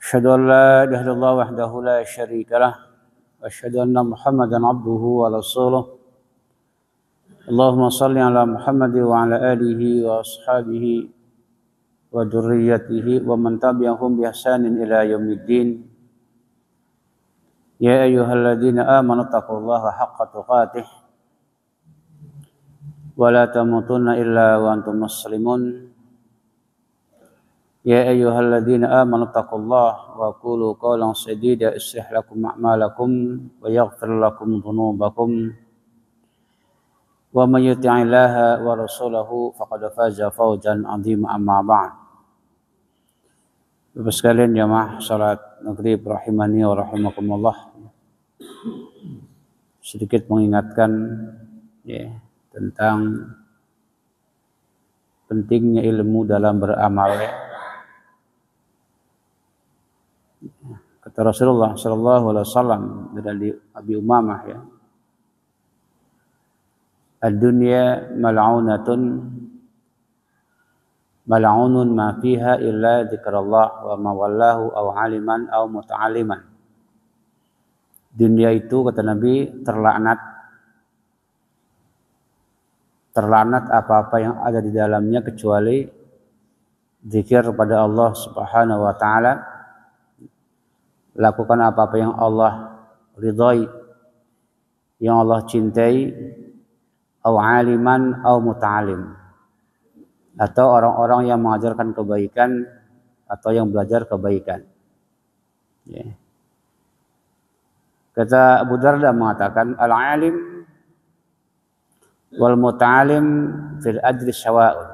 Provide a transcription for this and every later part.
أشهد أن لا إله إلا الله وحده لا شريك له وأشهد أن محمدا عبده ورسوله اللهم صل على محمد وعلى آله وأصحابه وذريته ومن تبعهم بإحسان إلى يوم الدين يا أيها الذين آمنوا اتقوا الله حق تقاته ولا تموتن إلا وأنتم مسلمون يا أيها الذين آمنوا اتقوا الله وقولوا قولا سديدا يصلح لكم أعمالكم ويغفر لكم ذنوبكم ومن يطع الله ورسوله فقد فاز فوزا عظيما أما بعد Bapak sekalian jamaah salat Maghrib rahimani wa rahimakumullah. Sedikit mengingatkan ya tentang pentingnya ilmu dalam beramal ya. ke Rasulullah Shallallahu Alaihi Wasallam dari Abi Umamah ya. Ad-dunya mal'aunatun mal'aunun ma fiha illa dzikrullah wa wallahu aw aliman aw muta'aliman. Dunia itu kata Nabi terlaknat terlaknat apa-apa yang ada di dalamnya kecuali zikir kepada Allah Subhanahu wa taala lakukan apa-apa yang Allah ridhai yang Allah cintai au aliman au muta'alim atau orang-orang yang mengajarkan kebaikan atau yang belajar kebaikan ya. kata Abu Darda mengatakan al-alim wal muta'alim fil ajri syawa'un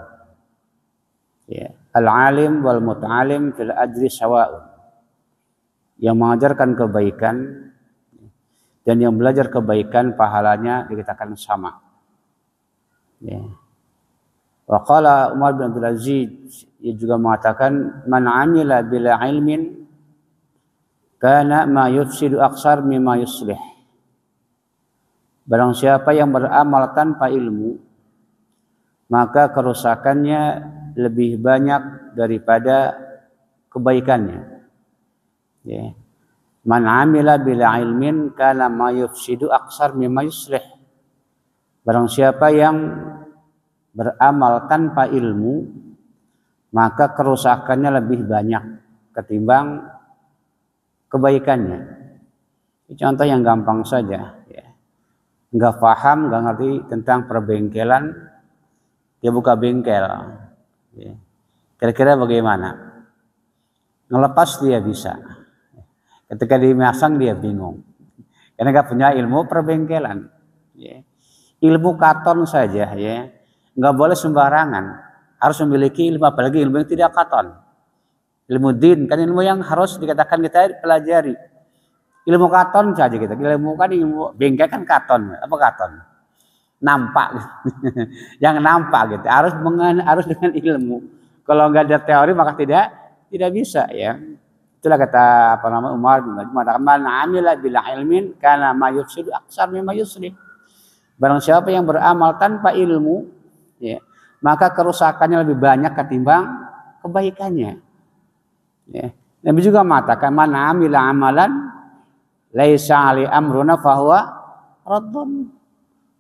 ya. al-alim wal muta'alim fil ajri syawa'un yang mengajarkan kebaikan dan yang belajar kebaikan pahalanya dikatakan sama. Ya. Waqala Umar bin Abdul Aziz ia juga mengatakan man amila bila ilmin kana ma yufsidu aksar mimma yuslih. Barang siapa yang beramal tanpa ilmu maka kerusakannya lebih banyak daripada kebaikannya. Ya. Man amila bila ilmin kana ma aksar mimma yuslih. Barang siapa yang beramal tanpa ilmu, maka kerusakannya lebih banyak ketimbang kebaikannya. Contoh yang gampang saja, ya. nggak paham, nggak ngerti tentang perbengkelan, dia buka bengkel. Ya. Kira-kira bagaimana? Ngelepas dia bisa, Ketika dimasang dia bingung. Karena nggak punya ilmu perbengkelan. Ya. Ilmu katon saja ya. Nggak boleh sembarangan. Harus memiliki ilmu apalagi ilmu yang tidak katon. Ilmu din kan ilmu yang harus dikatakan kita pelajari. Ilmu katon saja kita. Ilmu kan ilmu bengkel kan katon. Apa katon? Nampak. yang nampak gitu. Harus dengan, harus dengan ilmu. Kalau nggak ada teori maka tidak tidak bisa ya. Itulah kata apa nama Umar bin Umar mengatakan man amila bila ilmin karena mayusri aksar mimma yusri. Barang siapa yang beramal tanpa ilmu ya, maka kerusakannya lebih banyak ketimbang kebaikannya. Ya. Nabi juga mengatakan man amila amalan laisa ali amruna fahuwa raddun.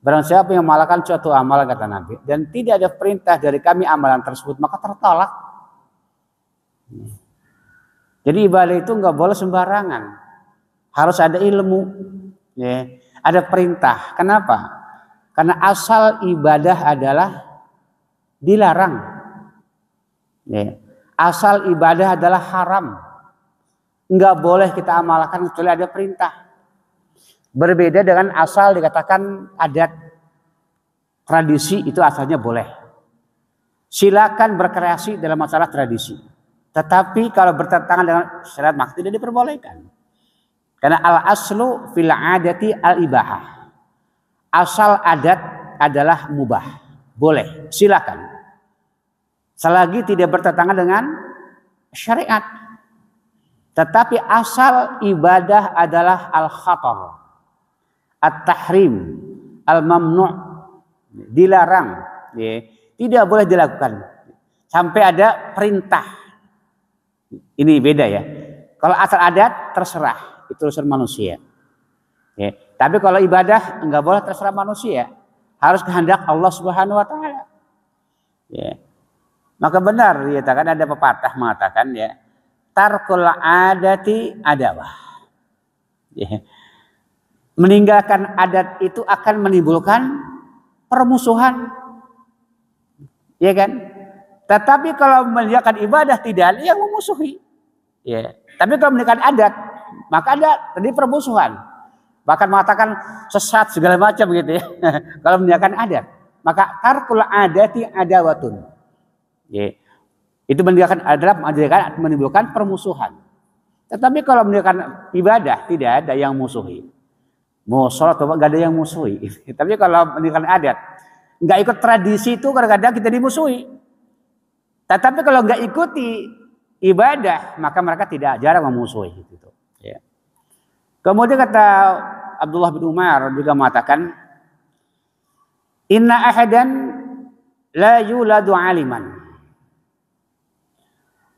Barang siapa yang melakukan suatu amalan kata Nabi dan tidak ada perintah dari kami amalan tersebut maka tertolak. Ya. Jadi ibadah itu nggak boleh sembarangan. Harus ada ilmu, ya. ada perintah. Kenapa? Karena asal ibadah adalah dilarang. Ya. Asal ibadah adalah haram. Nggak boleh kita amalkan kecuali ada perintah. Berbeda dengan asal dikatakan adat tradisi itu asalnya boleh. Silakan berkreasi dalam masalah tradisi. Tetapi kalau bertentangan dengan syariat maka tidak diperbolehkan. Karena al aslu fil adati al ibahah. Asal adat adalah mubah. Boleh, silakan. Selagi tidak bertentangan dengan syariat. Tetapi asal ibadah adalah al khatar. At-tahrim, al-mamnu' dilarang, ya. tidak boleh dilakukan. Sampai ada perintah ini beda ya. Kalau asal adat terserah, itu urusan manusia. Ya. Tapi kalau ibadah nggak boleh terserah manusia, harus kehendak Allah Subhanahu Wa Taala. Ya. Maka benar dikatakan ya, ada pepatah mengatakan ya, tarkul adati adawah. Ya. Meninggalkan adat itu akan menimbulkan permusuhan. Ya kan? Tetapi kalau menjalankan ibadah tidak ada yang memusuhi. Ya. Tapi kalau menjalankan adat, maka ada tadi permusuhan. Bahkan mengatakan sesat segala macam gitu ya. kalau menjalankan adat, maka tarkul adati adawatun. Ya. Itu meninggalkan adat meninggalkan, menimbulkan permusuhan. Tetapi kalau menjalankan ibadah tidak ada yang musuhi. Mau sholat gak ada yang musuhi. Tapi kalau menjalankan adat, nggak ikut tradisi itu kadang-kadang kita dimusuhi. Tetapi kalau nggak ikuti ibadah, maka mereka tidak jarang memusuhi. Gitu. Ya. Kemudian kata Abdullah bin Umar juga mengatakan, Inna ahadan la yuladu aliman.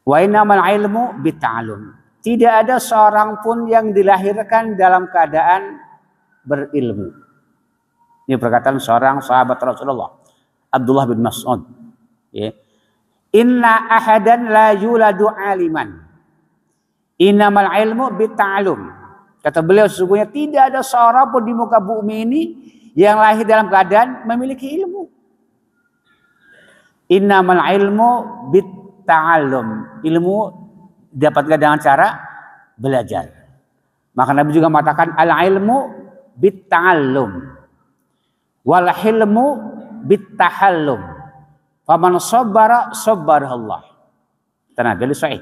Wa innamal ilmu bita'alum. Tidak ada seorang pun yang dilahirkan dalam keadaan berilmu. Ini perkataan seorang sahabat Rasulullah, Abdullah bin Mas'ud. Ya. Inna ahadan la yuladu aliman. Innamal ilmu bita'alum. Kata beliau sesungguhnya tidak ada seorang pun di muka bumi ini yang lahir dalam keadaan memiliki ilmu. Innamal ilmu bita'alum. Ilmu dapatkan dengan cara belajar. Maka Nabi juga mengatakan al ilmu bita'alum. Wal hilmu bitahallum Faman sabara Allah. Kata Nabi Sa'id.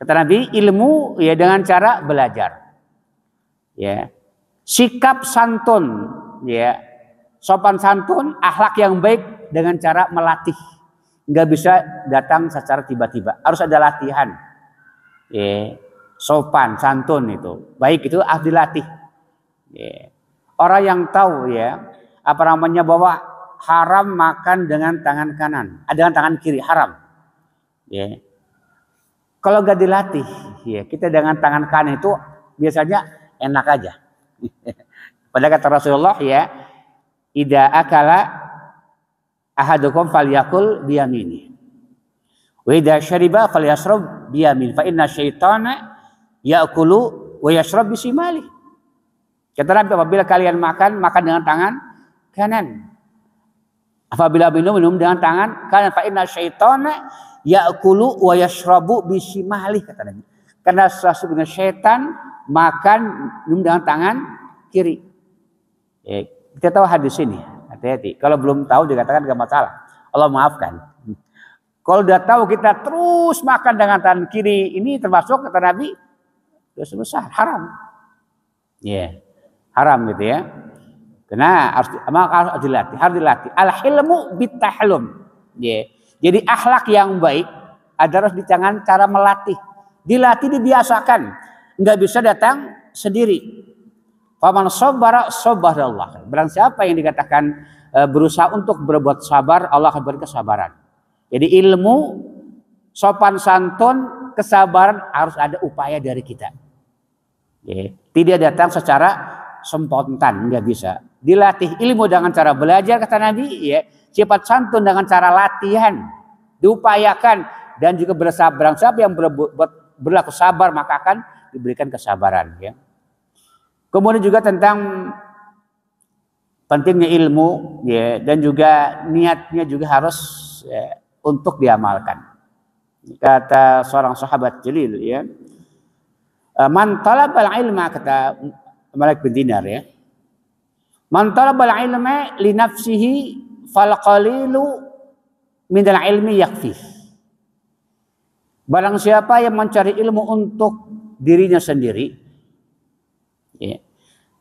Kata Nabi, ilmu ya dengan cara belajar. Ya. Sikap santun, ya. Sopan santun, akhlak yang baik dengan cara melatih. Enggak bisa datang secara tiba-tiba. Harus ada latihan. Ya. Sopan, santun itu. Baik itu harus dilatih. Ya. Orang yang tahu ya, apa namanya bahwa haram makan dengan tangan kanan, ah, dengan tangan kiri haram. Ya. Kalau gak dilatih, ya kita dengan tangan kanan itu biasanya enak aja. Pada kata Rasulullah ya, ida akala ahadukum yakul biyamini. Wa idza syariba yasrub biyamin fa inna syaitana ya'kulu wa yasrub bisimali. Kata Nabi apabila kalian makan, makan dengan tangan kanan. Apabila minum minum dengan tangan karena fa inna syaitana ya'kulu wa yashrabu bisimahli kata Nabi. Karena sesungguhnya setan makan minum dengan tangan kiri. Eh, kita tahu hadis ini, hati-hati. Kalau belum tahu dikatakan gak masalah. Allah maafkan. Kalau sudah tahu kita terus makan dengan tangan kiri, ini termasuk kata Nabi dosa besar, haram. Ya, yeah. haram gitu ya. Karena harus harus dilatih, harus dilatih. Al hilmu bitahlum. Ya. Jadi akhlak yang baik harus di tangan cara melatih. Dilatih dibiasakan. Enggak bisa datang sendiri. Faman sobara sobarallah. Berang siapa yang dikatakan e, berusaha untuk berbuat sabar, Allah akan beri kesabaran. Jadi ilmu, sopan santun, kesabaran harus ada upaya dari kita. Tidak datang secara spontan, nggak bisa dilatih ilmu dengan cara belajar kata Nabi ya cepat santun dengan cara latihan diupayakan dan juga bersabar siapa yang ber, ber, berlaku sabar maka akan diberikan kesabaran ya kemudian juga tentang pentingnya ilmu ya dan juga niatnya juga harus ya, untuk diamalkan kata seorang sahabat jelil ya man talabal ilma kata Malik bin Dinar ya Man talabal ilma li nafsihi fal min al ilmi yakfi. Barang siapa yang mencari ilmu untuk dirinya sendiri, ya,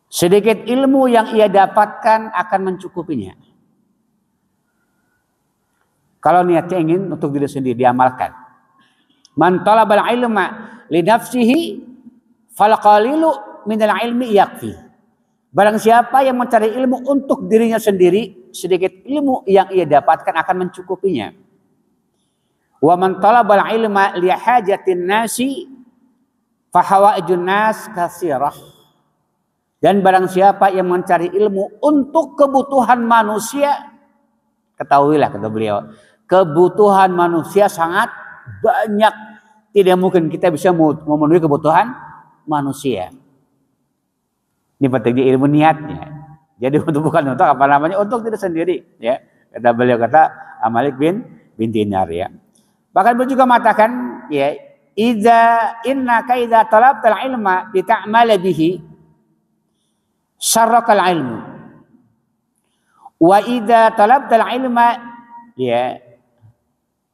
sedikit ilmu yang ia dapatkan akan mencukupinya. Kalau niatnya ingin untuk diri sendiri diamalkan. Man talabal ilma li nafsihi fal min al ilmi yakfi. Barang siapa yang mencari ilmu untuk dirinya sendiri, sedikit ilmu yang ia dapatkan akan mencukupinya. Wa man talabal ilma li hajatin nasi fa hawaijun nas katsirah. Dan barang siapa yang mencari ilmu untuk kebutuhan manusia, ketahuilah kata beliau, kebutuhan manusia sangat banyak. Tidak mungkin kita bisa memenuhi kebutuhan manusia. Ini di ilmu niatnya. Jadi untuk bukan untuk apa namanya untuk diri sendiri ya. Kata beliau kata Amalik bin bin Dinar ya. Bahkan beliau juga mengatakan ya Iza inna kaida talab tal ilma bita'mal bihi syarrakal ilmu. Wa idza talab tal ilma ya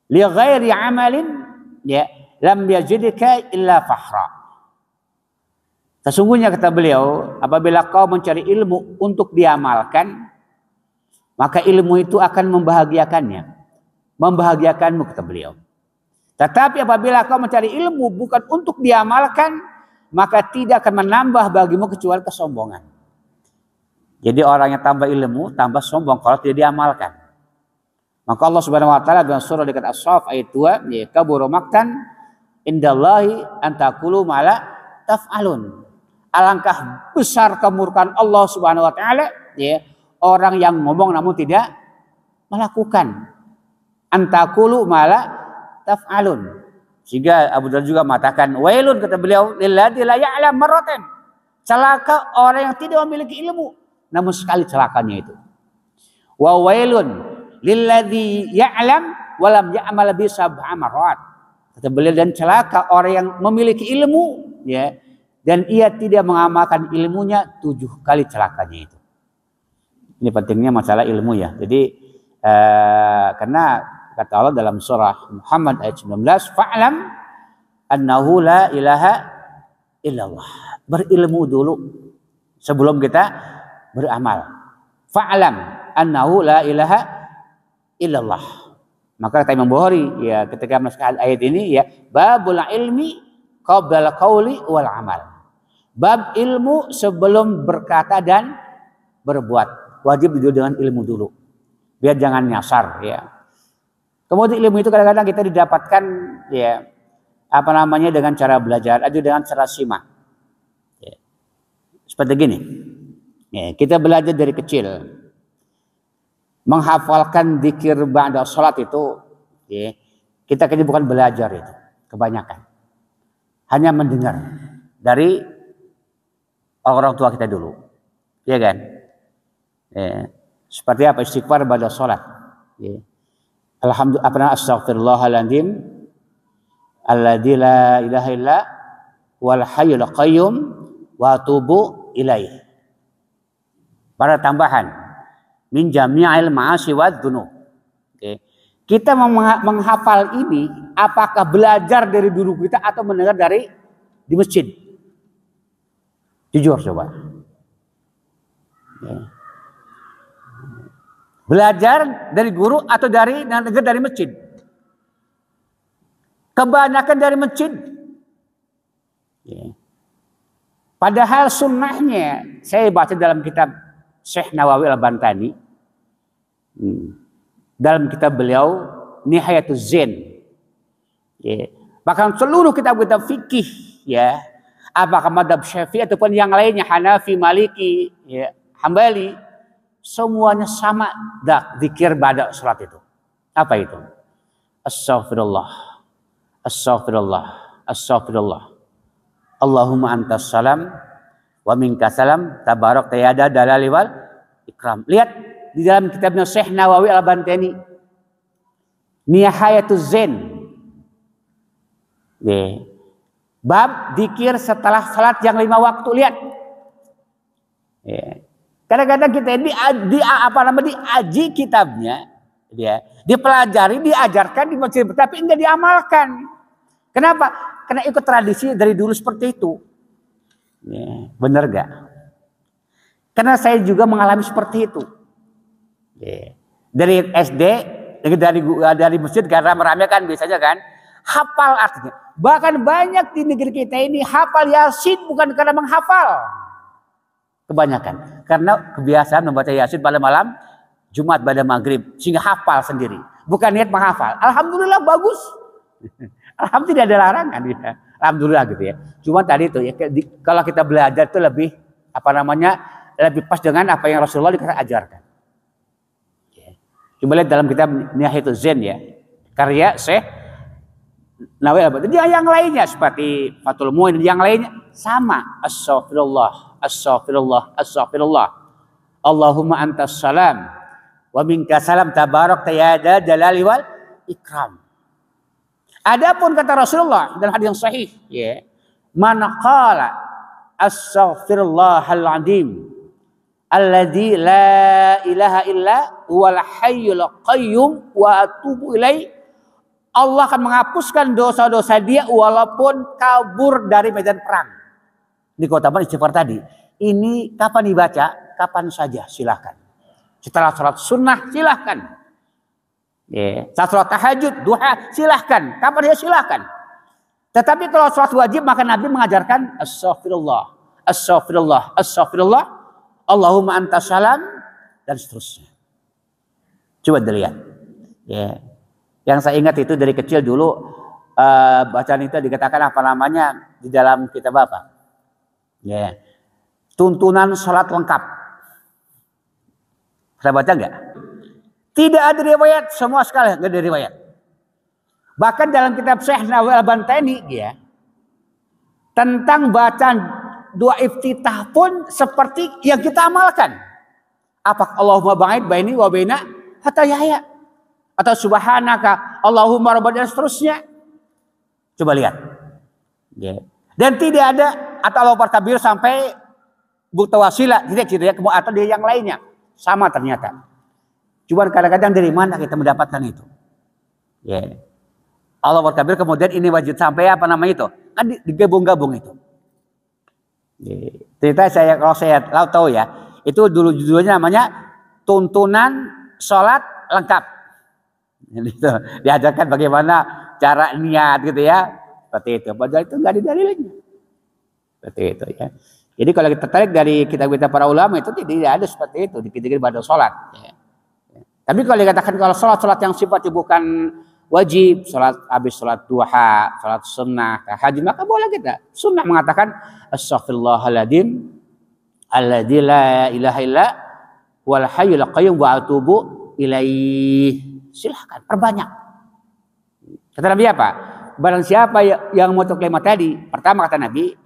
li ghairi amalin ya lam yajidka illa fahra. Sesungguhnya kata beliau, apabila kau mencari ilmu untuk diamalkan, maka ilmu itu akan membahagiakannya. Membahagiakanmu kata beliau. Tetapi apabila kau mencari ilmu bukan untuk diamalkan, maka tidak akan menambah bagimu kecuali kesombongan. Jadi orang yang tambah ilmu, tambah sombong kalau tidak diamalkan. Maka Allah Subhanahu wa taala dalam surah dekat As-Saff ayat 2, ya kaburu indallahi antakulu mala taf'alun. Alangkah besar kemurkan Allah Subhanahu wa taala ya, orang yang ngomong namun tidak melakukan. Antakulu mala taf'alun. Sehingga Abu Dhar juga mengatakan, "Wailun," kata beliau, "lilladzi la ya'lam Celaka orang yang tidak memiliki ilmu, namun sekali celakanya itu. Wa wailun lilladzi ya'lam walam ya'mal bi sab'a marat Kata beliau dan celaka orang yang memiliki ilmu, ya, dan ia tidak mengamalkan ilmunya tujuh kali celakanya itu. Ini pentingnya masalah ilmu ya. Jadi eh, karena kata Allah dalam surah Muhammad ayat 19, fa'lam annahu la ilaha illallah. Berilmu dulu sebelum kita beramal. Fa'lam annahu la ilaha illallah. Maka kata Imam Bukhari ya ketika masuk ayat ini ya babul ilmi qabla qauli wal amal. Bab ilmu sebelum berkata dan berbuat. Wajib dulu dengan ilmu dulu. Biar jangan nyasar ya. Kemudian ilmu itu kadang-kadang kita didapatkan ya apa namanya dengan cara belajar aja dengan cara simak. Ya. Seperti gini. Ya, kita belajar dari kecil. Menghafalkan dikir ba'da salat itu ya, kita kan bukan belajar itu kebanyakan hanya mendengar dari orang tua kita dulu. Iya kan? Ya. Seperti apa istighfar pada sholat. Ya. Alhamdulillah, astagfirullahaladzim, alladzi la ilaha illa wal hayyul qayyum wa tubu ilaih. Para tambahan min jami'il ma'asi wa dzunub. Oke. Okay. Kita menghafal ini apakah belajar dari guru kita atau mendengar dari di masjid? Jujur coba. Ya. Belajar dari guru atau dari dengar dari masjid? Kebanyakan dari masjid. Ya. Padahal sunnahnya saya baca dalam kitab Syekh Nawawi Al-Bantani. Hmm dalam kitab beliau nihayatul Zain. Ya. Bahkan seluruh kitab-kitab fikih ya, apakah madhab Syafi'i ataupun yang lainnya Hanafi, Maliki, ya, Hambali, semuanya sama dak zikir pada salat itu. Apa itu? Astaghfirullah. Astaghfirullah. Astaghfirullah. Allahumma antas salam wa minka salam tabarak tayada dalali wal ikram. Lihat di dalam kitabnya Syekh Nawawi Al-Bantani Nihayatul Zain. zen Bab dikir setelah salat yang lima waktu lihat. Kadang-kadang kita ini di, di apa namanya aji kitabnya, dia ya. dipelajari, diajarkan di masjid, tapi enggak diamalkan. Kenapa? Karena ikut tradisi dari dulu seperti itu. Ya, bener gak? Karena saya juga mengalami seperti itu. Dari SD dari dari masjid karena meramaikan biasanya kan hafal artinya. Bahkan banyak di negeri kita ini hafal Yasin bukan karena menghafal. Kebanyakan karena kebiasaan membaca Yasin pada malam Jumat pada maghrib sehingga hafal sendiri. Bukan niat menghafal. Alhamdulillah bagus. Alhamdulillah ada larangan ya. Alhamdulillah gitu ya. Cuma tadi itu ya kalau kita belajar itu lebih apa namanya lebih pas dengan apa yang Rasulullah dikatakan ajarkan. Coba lihat dalam kitab Nihayatul zen ya. Karya Syekh Nawal Abad. Dia yang lainnya seperti Fatul Muin yang lainnya sama. Astaghfirullah, astaghfirullah, astaghfirullah. Allahumma antas salam wa minka salam tabarak tayada jalali wal ikram. Adapun kata Rasulullah dalam hadis yang sahih, ya. Yeah. Man qala astaghfirullahal azim alladzi la ilaha illa wal hayyul qayyum wa atubu ilaih. Allah akan menghapuskan dosa-dosa dia walaupun kabur dari medan perang. Di kota istighfar tadi. Ini kapan dibaca? Kapan saja silahkan. Setelah sholat sunnah silahkan. Ya. Setelah sholat tahajud, duha, silahkan. Kapan dia silahkan. Tetapi kalau sholat wajib maka Nabi mengajarkan astaghfirullah, astaghfirullah, astaghfirullah, Allahumma anta salam dan seterusnya. Coba dilihat. Ya. Yang saya ingat itu dari kecil dulu uh, bacaan itu dikatakan apa namanya di dalam kitab apa? Ya. Tuntunan sholat lengkap. Saya baca nggak? Tidak ada riwayat semua sekali nggak ada riwayat. Bahkan dalam kitab Syekh Nawal Al-Bantani ya tentang bacaan dua iftitah pun seperti yang kita amalkan. Apa Allahumma ba'id baini wa baina atau yahya. Atau subhanaka. Allahumma rabbana dan seterusnya. Coba lihat. Dan tidak ada atau Allah Kabir sampai buta wasila. Tidak gitu ya. Atau dia yang lainnya. Sama ternyata. Cuma kadang-kadang dari mana kita mendapatkan itu. Ya. Yeah. Allah kabir kemudian ini wajib sampai apa nama itu. Kan digabung-gabung itu. Yeah. Cerita saya kalau saya tahu ya. Itu dulu judulnya namanya tuntunan sholat lengkap. Gitu. Diajarkan bagaimana cara niat gitu ya. Seperti itu. Padahal itu nggak ada Seperti itu ya. Jadi kalau kita tarik dari kita kita para ulama itu tidak ada seperti itu di dikit pada sholat. Ya. Tapi kalau dikatakan kalau sholat-sholat yang sifatnya bukan wajib, sholat habis sholat duha, sholat sunnah, haji, maka boleh kita. Sunnah mengatakan, Astaghfirullahaladzim, alladzi ilaha illa wal hayyul qayyum wa atubu ilaih. Silahkan perbanyak. Kata Nabi apa? Barang siapa ya, yang mau kalimat tadi, pertama kata Nabi,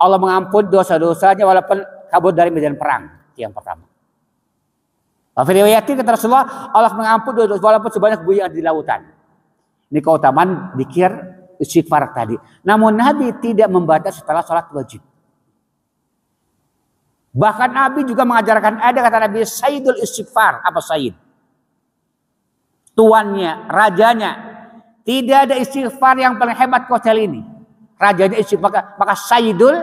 Allah mengampun dosa-dosanya walaupun kabur dari medan perang. Itu yang pertama. riwayatin kata Rasulullah, Allah mengampun dosa walaupun sebanyak buaya di lautan. Ini keutamaan dikir istighfar tadi. Namun Nabi tidak membaca setelah sholat wajib. Bahkan Nabi juga mengajarkan ada kata Nabi Sayyidul Istighfar. Apa Sayyid? Tuannya, rajanya. Tidak ada istighfar yang paling hebat kocel ini. Rajanya istighfar. Maka, maka Sayyidul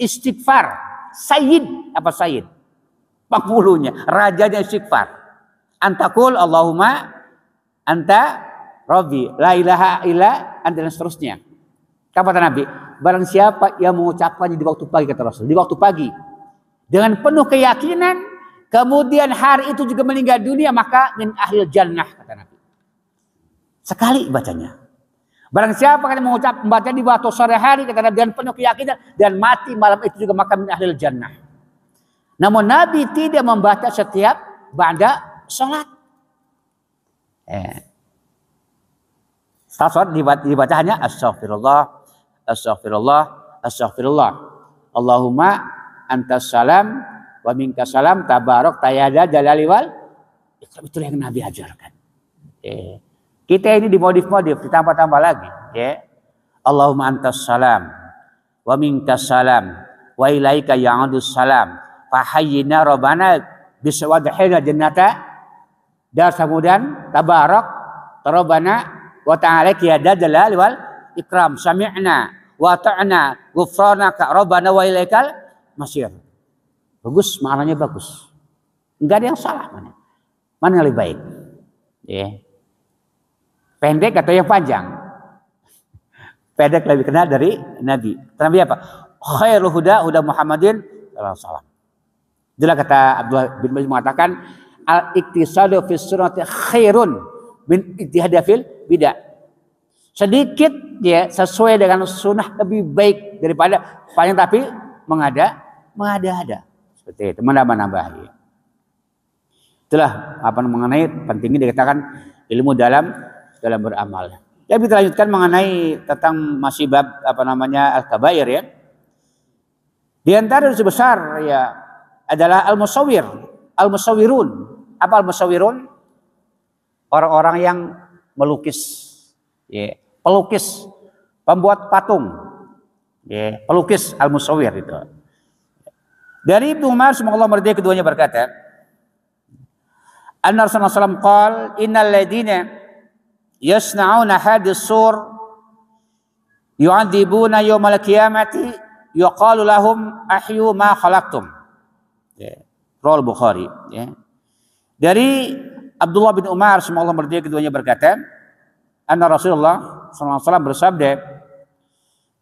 Istighfar. Sayyid. Apa Sayyid? pakulunya Rajanya istighfar. Antakul Allahumma anta Robi, la ilaha illa anta dan seterusnya. Kata Nabi, barang siapa yang mengucapkannya di waktu pagi kata Rasul, di waktu pagi dengan penuh keyakinan kemudian hari itu juga meninggal dunia maka min ahli jannah kata Nabi. Sekali bacanya. Barang siapa yang mengucap membaca di waktu sore hari kata Nabi dengan penuh keyakinan dan mati malam itu juga maka min ahli jannah. Namun Nabi tidak membaca setiap ba'da salat. Eh. Setelah sholat dibaca, dibaca hanya astaghfirullah, astaghfirullah, astaghfirullah. Allahumma antas salam wa minka salam tabarok tayada jalali wal ya, itu yang Nabi ajarkan. kita ini dimodif-modif, ditambah-tambah lagi. Ya. Allahumma antas salam wa minka salam wa ilaika ya'udus salam fahayyina rabbana biswadhina jannata dan kemudian tabarok rabbana wa ta'ala ya jalali wal ikram sami'na wa ta'na ka rabbana wa ilaikal masyir. Bagus, maknanya bagus. Enggak ada yang salah mana. Mana yang lebih baik? Ya. Pendek atau yang panjang? Pendek lebih kenal dari Nabi. Nabi apa? Khairul huda huda Muhammadin Salam. Itulah kata Abdullah bin Majid mengatakan al iktisadu fi surati khairun min ijtihadafil bidah. Sedikit ya sesuai dengan sunnah lebih baik daripada panjang tapi mengada mengada-ada. Seperti itu, menambah nambah Itulah apa mengenai pentingnya dikatakan ilmu dalam dalam beramal. Ya kita lanjutkan mengenai tentang masih bab apa namanya al-kabair ya. Di antara ya adalah al-musawir, al-musawirun. Apa al-musawirun? Orang-orang yang melukis. Ya, pelukis, pembuat patung. Ya, pelukis al-musawir itu. Dari Ibnu Umar semoga Allah merdeka keduanya berkata, Anna Rasulullah SAW qal innal ladina yasna'una hadis sur yu'adzibuna yawmal qiyamati yuqalu lahum ahyu ma khalaqtum. Yeah. Rawal Bukhari. Yeah. Dari Abdullah bin Umar semoga Allah merdeka keduanya berkata, Anna Rasulullah SAW bersabda,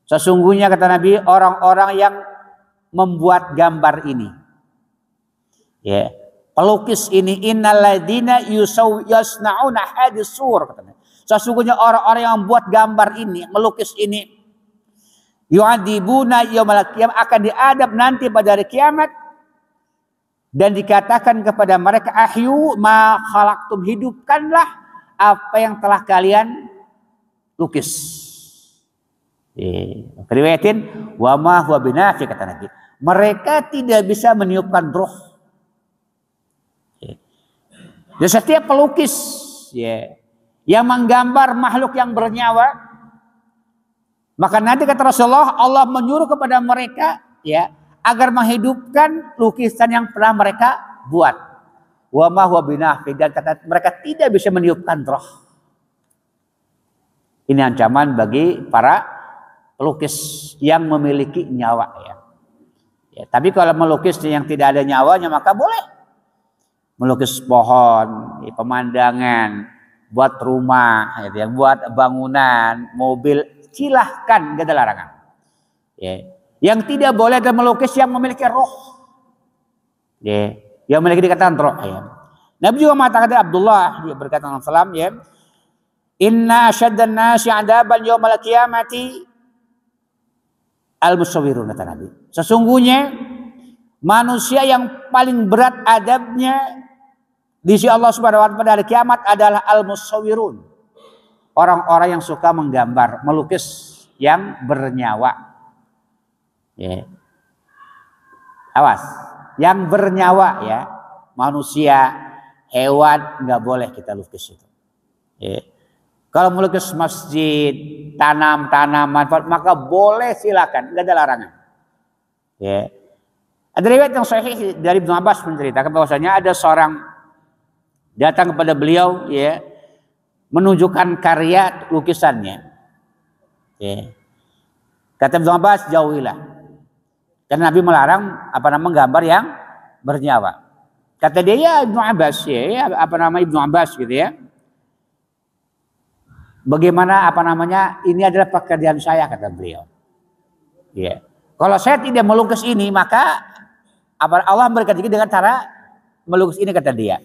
sesungguhnya kata Nabi orang-orang yang membuat gambar ini. Ya. Yeah. Pelukis ini innaladina yasnauna hadis sur katanya. Sesungguhnya orang-orang yang membuat gambar ini, melukis ini yu'adibuna yaumal qiyamah akan diadab nanti pada hari kiamat dan dikatakan kepada mereka ahyu ma khalaqtum hidupkanlah apa yang telah kalian lukis. Periwayatin eh, wa ma huwa kata Nabi. Mereka tidak bisa meniupkan roh. Eh. Dan setiap pelukis ya, yang menggambar makhluk yang bernyawa, maka nanti kata Rasulullah Allah menyuruh kepada mereka ya agar menghidupkan lukisan yang pernah mereka buat. Wa ma huwa dan kata mereka tidak bisa meniupkan roh. Ini ancaman bagi para pelukis yang memiliki nyawa ya. ya tapi kalau melukis yang tidak ada nyawanya maka boleh melukis pohon, ya, pemandangan, buat rumah, gitu ya, buat bangunan, mobil, silahkan gak ada larangan. Ya. Yang tidak boleh adalah melukis yang memiliki roh. Ya. Yang memiliki dikatakan roh. Ya. Nabi juga mengatakan Abdullah dia berkata dalam salam ya. Inna asyaddan nasi adaban yawmal qiyamati al musawirun kata Nabi. Sesungguhnya manusia yang paling berat adabnya di sisi Allah Subhanahu wa taala kiamat adalah al musawirun, Orang-orang yang suka menggambar, melukis yang bernyawa. Ya. Awas, yang bernyawa ya. Manusia, hewan nggak boleh kita lukis itu. Ya. Kalau melukis masjid, tanam tanaman, maka boleh silakan, nggak ada larangan. Ya. Ada riwayat yang sahih dari Ibnu Abbas menceritakan bahwasanya ada seorang datang kepada beliau ya menunjukkan karya lukisannya. Ya. Kata Ibnu Abbas jauhilah. Karena Nabi melarang apa nama menggambar yang bernyawa. Kata dia ya Ibnu Abbas ya, ya apa nama Ibnu Abbas gitu ya. Bagaimana apa namanya? Ini adalah pekerjaan saya kata beliau. Ya. Kalau saya tidak melukis ini maka Allah memberkati dengan cara melukis ini kata dia.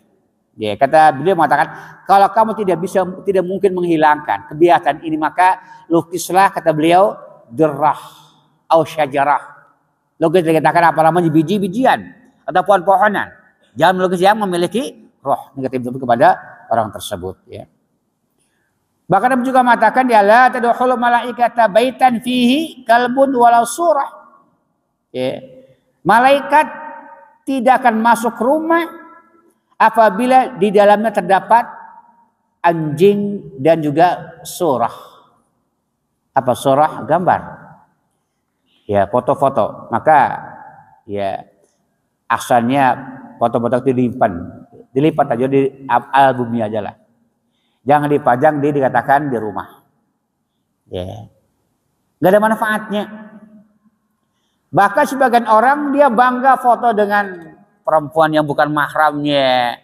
Ya, kata beliau mengatakan kalau kamu tidak bisa tidak mungkin menghilangkan kebiasaan ini maka lukislah kata beliau derah atau syajarah. Lukis dikatakan apa namanya biji-bijian atau pohon-pohonan. Jangan melukis yang memiliki roh negatif kepada orang tersebut ya. Bahkan Nabi juga mengatakan dia la tadkhulu malaikata baitan fihi kalbun walau surah. Ya. Malaikat tidak akan masuk rumah apabila di dalamnya terdapat anjing dan juga surah. Apa surah? Gambar. Ya, foto-foto. Maka ya aksannya foto-foto itu dilipat. Dilipat aja di albumnya aja lah. Jangan dipajang dia dikatakan di rumah. Ya. Yeah. Gak ada manfaatnya. Bahkan sebagian orang dia bangga foto dengan perempuan yang bukan mahramnya.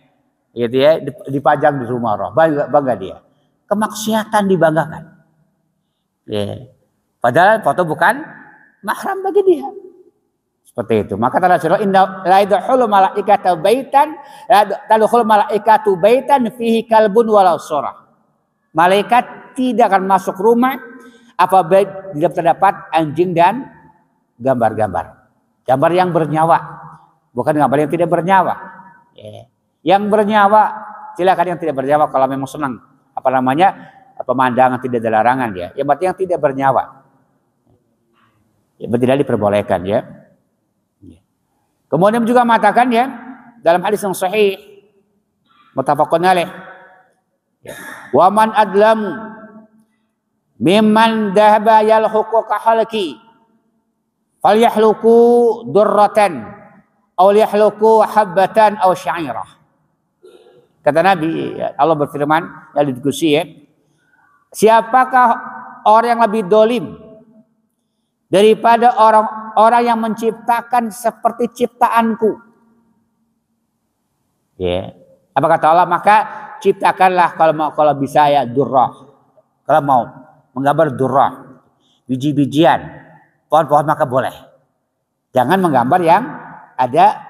Gitu ya, dipajang di rumah Roh Bangga, bangga dia. Kemaksiatan dibanggakan. Ya. Padahal foto bukan mahram bagi dia. Seperti itu. Maka tanda surah inna la yadkhulu malaikata baitan la tadkhulu malaikatu baitan fihi kalbun walau surah. Malaikat tidak akan masuk rumah apabila tidak terdapat anjing dan gambar-gambar. Gambar yang bernyawa, bukan gambar yang tidak bernyawa. Ya. Yang bernyawa silakan yang tidak bernyawa kalau memang senang apa namanya pemandangan tidak ada larangan ya. Yang berarti yang tidak bernyawa. Ya, tidak diperbolehkan ya. Kemudian juga mengatakan ya dalam hadis yang sahih muttafaqun alaih. Ya, Wa man adlam mimman dahaba yalhuqu ka halqi falyahluqu durratan aw yahluqu habatan aw syairah. Kata Nabi ya, Allah berfirman yang diskusi ya. Siapakah orang yang lebih dolim daripada orang-orang yang menciptakan seperti ciptaanku. Ya. Yeah. Apa kata Allah? Maka ciptakanlah kalau mau kalau bisa ya durrah. Kalau mau menggambar durrah, biji-bijian, pohon-pohon maka boleh. Jangan menggambar yang ada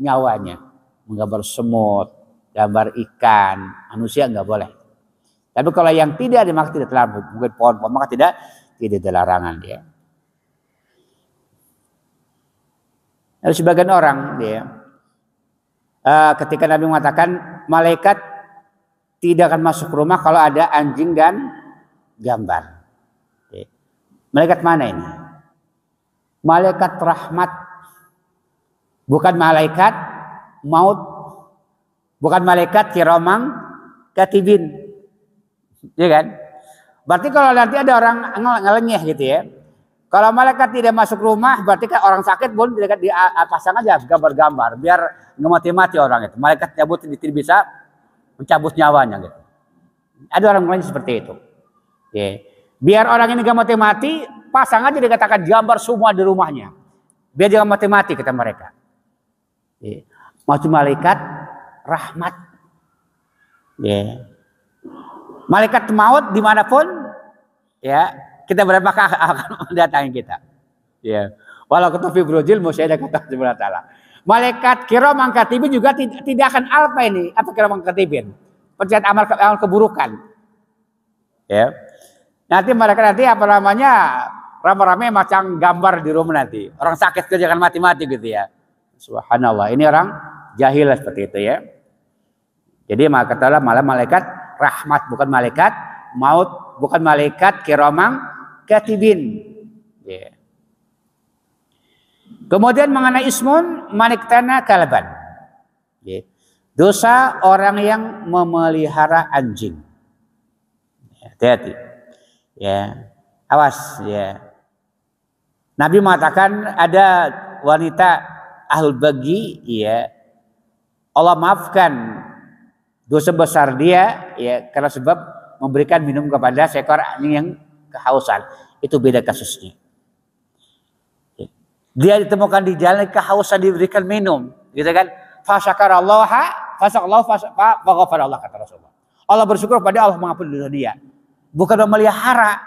nyawanya. Menggambar semut, gambar ikan, manusia nggak boleh. Tapi kalau yang tidak dimaksud tidak terlarang, mungkin pohon-pohon maka tidak tidak ada larangan dia. Ya. Ada sebagian orang dia uh, ketika Nabi mengatakan malaikat tidak akan masuk rumah kalau ada anjing dan gambar. Malaikat mana ini? Malaikat rahmat. Bukan malaikat maut. Bukan malaikat kiramang katibin. ya kan? Berarti kalau nanti ada orang ngelenyeh gitu ya. Kalau malaikat tidak masuk rumah, berarti kan orang sakit pun tidak di pasang aja gambar-gambar, biar ngemati mati orang itu. Malaikat cabut tidak bisa mencabut nyawanya gitu. Ada orang lain seperti itu. Biar orang ini gak mati-mati, pasang aja dikatakan gambar semua di rumahnya. Biar dia mati-mati kata mereka. Yeah. Masuk malaikat rahmat. Malaikat maut dimanapun, ya kita berapa akan mendatangi kita? Ya. Walau ketufi brujil ada kata subhanahu taala. Malaikat kiram angkatibin juga tidak, akan alfa ini. Apa kiram angkatibin? Pencet amal, amal keburukan. Ya. Nanti mereka nanti apa namanya? ramai-ramai macam gambar di rumah nanti. Orang sakit kerja kan mati-mati gitu ya. Subhanallah. Ini orang jahil seperti itu ya. Jadi maka malah malaikat rahmat bukan malaikat maut bukan malaikat kiramang katibin. Yeah. Kemudian mengenai ismun maniktana kalban. Yeah. Dosa orang yang memelihara anjing. Hati-hati. Ya. Awas ya. Nabi mengatakan ada wanita ahl bagi ya. Allah maafkan dosa besar dia ya karena sebab memberikan minum kepada seekor anjing yang kehausan. Itu beda kasusnya. Dia ditemukan di jalan kehausan diberikan minum, gitu kan? Fasyakarallaha, fasakallahu Allah kata Rasulullah. Allah bersyukur pada Allah mengampuni dosa dia. Bukan memelihara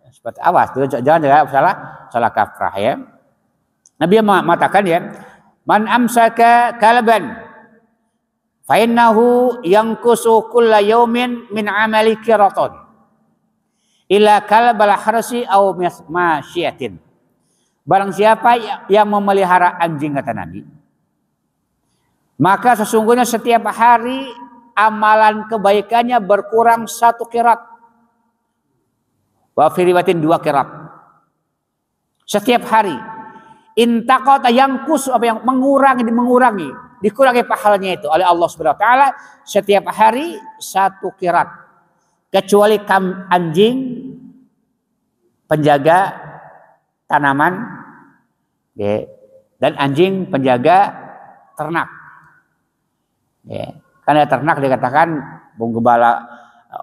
ya, seperti awas jangan jangan salah salah kafrah ya. Nabi mengatakan ya, man amsaka kalban fa innahu kusukul kulla yaumin min amali kiraton ila kalbal harsi au masyiatin. Barang siapa ya, yang memelihara anjing kata Nabi, maka sesungguhnya setiap hari amalan kebaikannya berkurang satu kirat. Wa firibatin dua kirat. Setiap hari. Intakota yang kus apa yang mengurangi mengurangi dikurangi pahalanya itu oleh Allah Subhanahu wa taala setiap hari satu kirat kecuali kam anjing penjaga tanaman ya, dan anjing penjaga ternak ya, karena ternak dikatakan bung gembala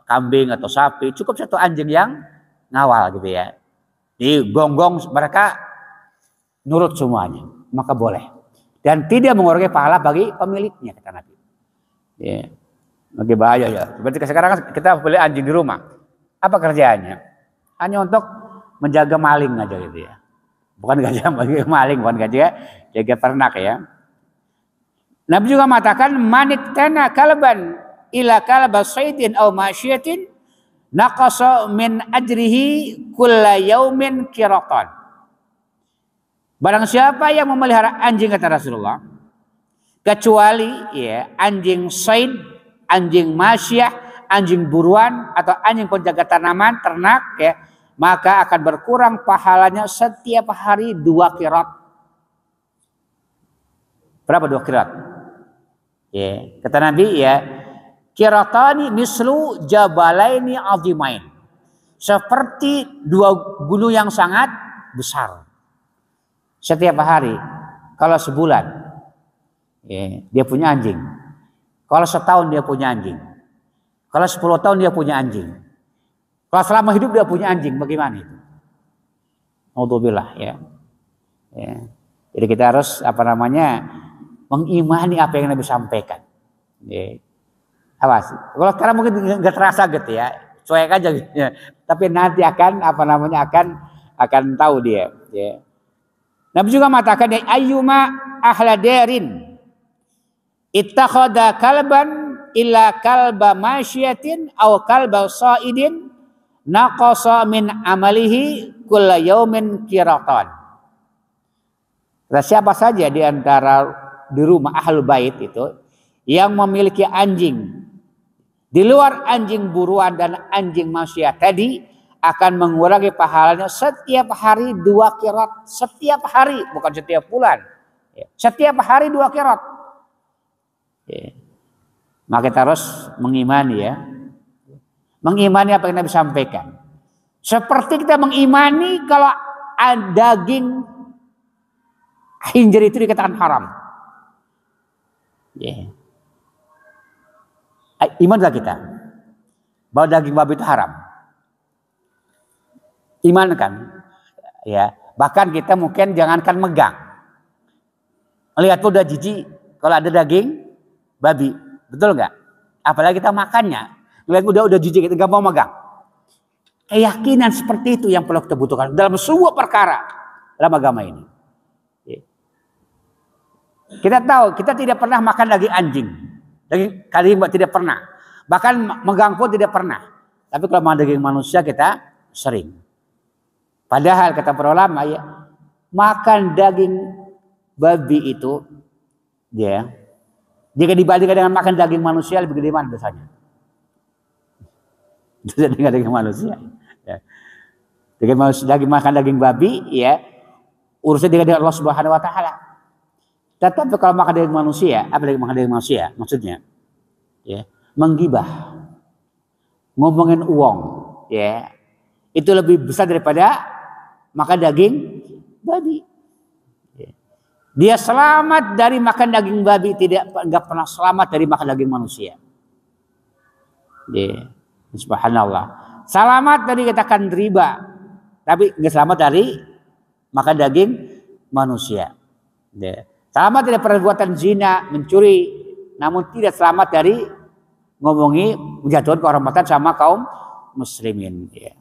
kambing atau sapi cukup satu anjing yang ngawal gitu ya di gonggong mereka nurut semuanya maka boleh dan tidak mengurangi pahala bagi pemiliknya kata Nabi Yeah. Lagi bahaya ya. Berarti sekarang kita beli anjing di rumah. Apa kerjaannya? Hanya untuk menjaga maling aja gitu ya. Bukan gajah bagi maling, bukan gajah, jaga ternak ya. Nabi juga mengatakan manik tena kalban ila kalba saidin au masyiatin naqasa min ajrihi kulla yaumin kiraton. Barang siapa yang memelihara anjing kata Rasulullah kecuali ya anjing said anjing masyah, anjing buruan atau anjing penjaga tanaman, ternak ya, maka akan berkurang pahalanya setiap hari dua kirat. Berapa dua kirat? Ya, kata Nabi ya, kiratani mislu jabalaini azimain. Seperti dua gunung yang sangat besar. Setiap hari, kalau sebulan, ya, dia punya anjing. Kalau setahun dia punya anjing. Kalau sepuluh tahun dia punya anjing. Kalau selama hidup dia punya anjing, bagaimana itu? Naudzubillah ya. ya. Jadi kita harus apa namanya mengimani apa yang Nabi sampaikan. Ya. Awas. Kalau sekarang mungkin nggak terasa gitu ya, cuek aja gitu. Ya. Tapi nanti akan apa namanya akan akan tahu dia. Ya. Nabi juga mengatakan ya ayyuma ahladerin Ittakhadha kalban illa kalba masyiatin aw kalba sa'idin naqasa min amalihi kulla yaumin kiratan. Nah, siapa saja di antara di rumah ahlu bait itu yang memiliki anjing di luar anjing buruan dan anjing manusia tadi akan mengurangi pahalanya setiap hari dua kirat setiap hari bukan setiap bulan ya, setiap hari dua kirat Ya. Maka kita harus mengimani ya. Mengimani apa yang Nabi sampaikan. Seperti kita mengimani kalau daging hinjir itu dikatakan haram. Ya. Imanlah kita bahwa daging babi itu haram. Iman kan? Ya, bahkan kita mungkin jangankan megang. Melihat udah jijik kalau ada daging babi. Betul nggak? Apalagi kita makannya. Lihat udah udah jijik, nggak mau megang. Keyakinan seperti itu yang perlu kita butuhkan dalam semua perkara dalam agama ini. Iya. Kita tahu kita tidak pernah makan daging anjing. Daging kali tidak pernah. Bahkan megang pun tidak pernah. Tapi kalau makan daging manusia kita sering. Padahal kata para ulama ya, makan daging babi itu ya jika dibandingkan dengan makan daging manusia lebih gede mana dosanya? Dosa dengan daging manusia. Ya. Dengan daging makan daging babi, ya urusan dengan Allah Subhanahu Wa Taala. Tetapi kalau makan daging manusia, apa lagi makan daging manusia? Maksudnya, ya menggibah, ngomongin uang, ya itu lebih besar daripada makan daging babi. Dia selamat dari makan daging babi, tidak nggak pernah selamat dari makan daging manusia. Yeah. Subhanallah. Selamat dari katakan riba, tapi nggak selamat dari makan daging manusia. Yeah. Selamat dari perbuatan zina, mencuri, namun tidak selamat dari ngomongi menjatuhkan kehormatan sama kaum muslimin. Yeah.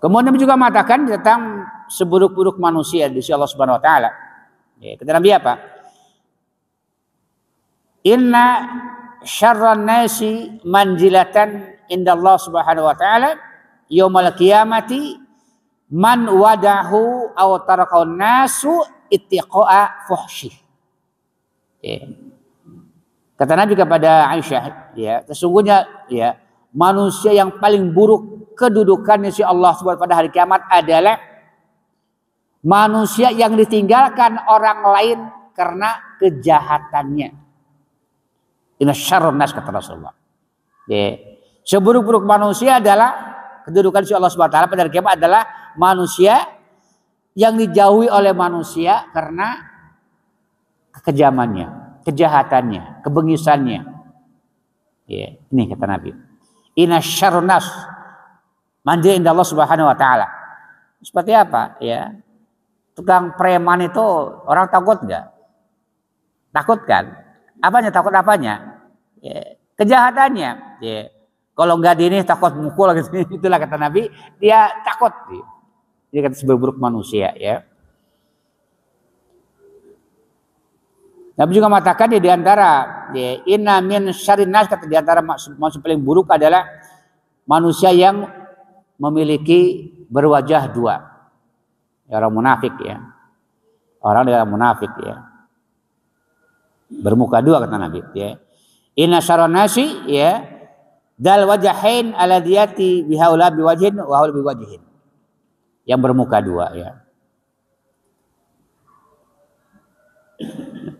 Kemudian Nabi juga mengatakan tentang seburuk-buruk manusia di sisi Allah Subhanahu wa taala. Ya, kata Nabi apa? Inna syarran nasi manjilatan inda Allah Subhanahu wa taala yaumul qiyamati man wadahu aw taraka nasu ittiqa fuhshi. Ya. Kata Nabi kepada Aisyah, ya, sesungguhnya ya manusia yang paling buruk kedudukannya si Allah SWT pada hari kiamat adalah manusia yang ditinggalkan orang lain karena kejahatannya. Ini syarunas kata Rasulullah. Seburuk-buruk manusia adalah kedudukan si Allah SWT pada hari kiamat adalah manusia yang dijauhi oleh manusia karena kekejamannya, kejahatannya, kebengisannya. Ya, ini kata Nabi. Inna mandi indah Allah Subhanahu wa taala. Seperti apa? Ya. Tukang preman itu orang takut nggak? Takut kan? Apanya takut apanya? Ya. Kejahatannya. Ya. Kalau enggak di ini takut mukul gitu. Itulah kata Nabi, dia takut. Dia kata seburuk manusia ya. Nabi juga mengatakan ya, di antara ya, inna min syarinas kata di antara maksud paling buruk adalah manusia yang memiliki berwajah dua. Ya, orang munafik ya. Orang yang munafik ya. Bermuka dua kata Nabi ya. Inna syaronasi ya dal wajahin aladiyati bihaula biwajhin wa haula biwajhin. Yang bermuka dua ya.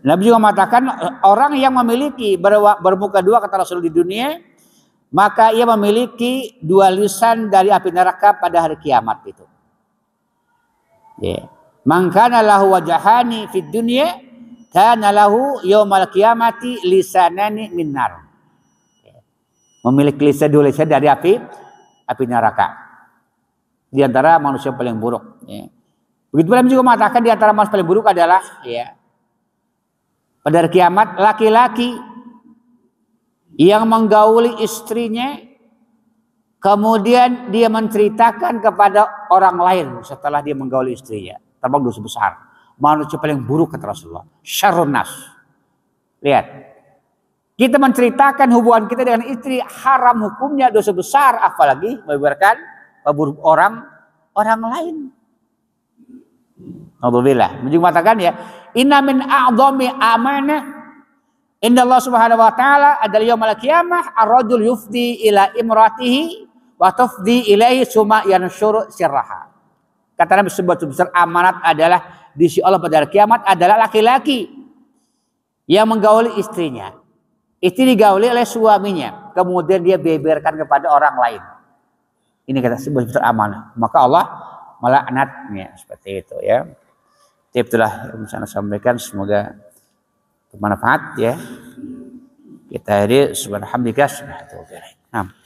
Nabi juga mengatakan orang yang memiliki bermuka dua kata Rasul di dunia maka ia memiliki dua lisan dari api neraka pada hari kiamat itu. Ya. Mangkana lahu wajahani fid dunya kana lahu yomal kiamati lisanani minar. Ya. Memiliki lisan dua lisan dari api api neraka. Di antara manusia paling buruk. Ya. Begitu pula juga mengatakan di antara manusia paling buruk adalah ya, pada hari kiamat laki-laki yang menggauli istrinya kemudian dia menceritakan kepada orang lain setelah dia menggauli istrinya terbang dosa besar manusia paling buruk kata Rasulullah syarunas lihat kita menceritakan hubungan kita dengan istri haram hukumnya dosa besar apalagi membiarkan buruk orang orang lain. Alhamdulillah. Menjadi mengatakan ya, inna min a'dhami amanah Inna Allah Subhanahu wa taala adalah yaumul kiamah ar-rajul yufdi ila imratihi wa tufdi ilaihi suma yanshuru sirraha. Kata Nabi sebuah besar amanat adalah di si Allah pada hari kiamat adalah laki-laki yang menggauli istrinya. Istri digauli oleh suaminya, kemudian dia beberkan kepada orang lain. Ini kata sebuah besar amanat. Maka Allah melaknatnya seperti itu ya. itulah yang saya sampaikan semoga bermanfaat ya kita hari subhanallah subhanallah nah.